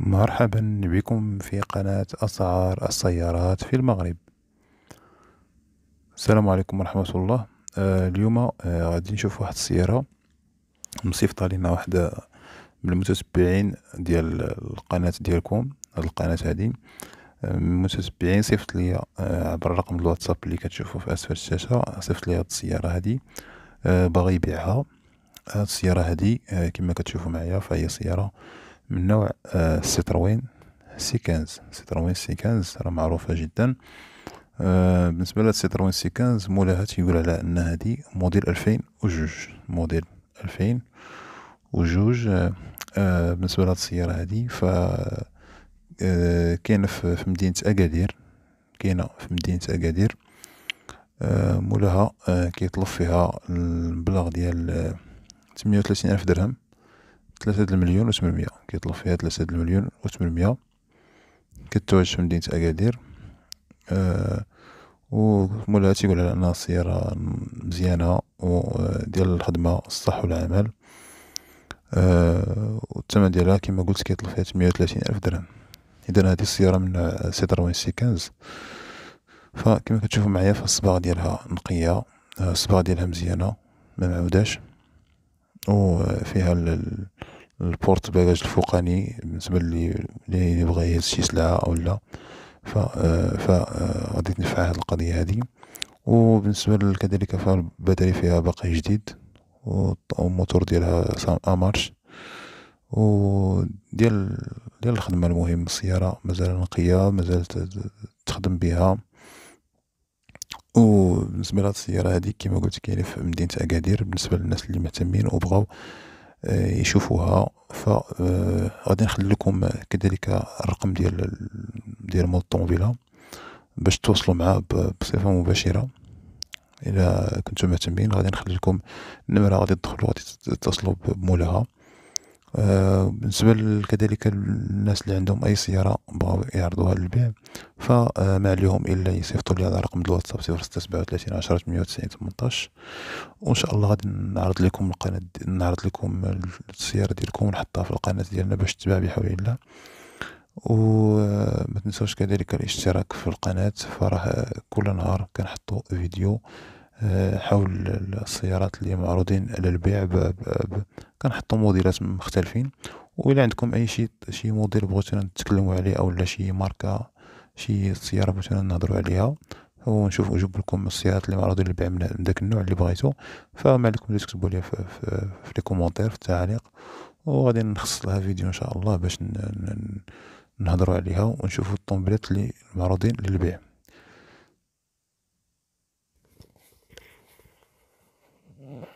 مرحبا بكم في قناة أسعار السيارات في المغرب السلام عليكم ورحمة الله آه، اليوم آه، غادي نشوف واحد السيارة مصيفطة لنا واحدة من المتتبعين ديال القناة ديالكم هاد القناة هادي آه، المتتبعين صيفط لي عبر رقم الواتساب اللي كتشوفو في أسفل الشاشة صيفط لي هاد السيارة هادي باغي يبيعها هاد السيارة هادي كما كتشوفوا معايا فهي سيارة من نوع آه، سيتروين سي كانز سيتروين سي كانز راه معروفه جدا آه، بالنسبه لهاد سيتروين سي كانز مولاها تيقول على ان هادي موديل ألفين جوج موديل ألفين و جوج آه، بالنسبه لهاد السياره هادي ف كاينه في مدينه اكادير كاينه في مدينه اكادير مولاها كيطلب فيها المبلغ ديال 38000 درهم ثلاثة المليون وثمنمية كيطلب فيها ثلاثة المليون وثمنمية كتواجد في مدينة أكادير أه ومولاها تيقول على أنها سيارة مزيانة وديال آه، الخدمة الصح والعمل أه والثمن ديالها كما قلت كيطلب فيها 830 ألف درهم إذا هذه السيارة من نوع سيتروين سي كانز فكما كتشوفوا معايا فالصباغ ديالها نقية آه، الصباغ ديالها مزيانة ما معوداش وفيها البورت باجاج الفوقاني بالنسبه اللي اللي يبغى يهز شي سلعه او لا ف ف غادي تنفع هاد القضيه هادي وبالنسبه كذلك فالبطاري فيها باقي جديد والموتور ديالها امارش و ديال ديال الخدمه المهم السياره مازال نقيه مازال تخدم بها وبالنسبه لهاد السياره هادي كما قلت كاينه في مدينه اكادير بالنسبه للناس اللي مهتمين وبغاو آه، يشوفوها ف آه، غادي نخلي لكم كذلك الرقم ديال ديال مول الطوموبيله باش توصلوا معاه بصفه مباشره الى كنتم مهتمين غادي نخلي لكم النمره غادي تدخلوا غادي تتصلوا بمولها آه، بالنسبه كذلك الناس اللي عندهم اي سياره بغاو يعرضوها للبيع فما آه، عليهم الا يصيفطوا لي على رقم الواتساب 0637 10 98 18 وان شاء الله غادي نعرض لكم القناه نعرض لكم السياره ديالكم ونحطها في القناه ديالنا باش تتباع بحول الله وما آه، تنساوش كذلك الاشتراك في القناة فراه آه، كل نهار كنحطو فيديو حول السيارات اللي معروضين على البيع كنحطو موديلات مختلفين وإلا عندكم أي شي شي موديل بغيتونا نتكلمو عليه أو لا شي ماركة شي سياره مثلا نهضروا عليها ونشوف نجيب لكم السيارات اللي معروضين للبيع من داك النوع اللي بغيتو فما عليكم اللي تكتبوا لي في, في, في لي كومونتير في التعليق وغادي نخصص لها فيديو ان شاء الله باش نهضروا عليها ونشوفوا الطوموبيلات اللي معروضين للبيع Yeah.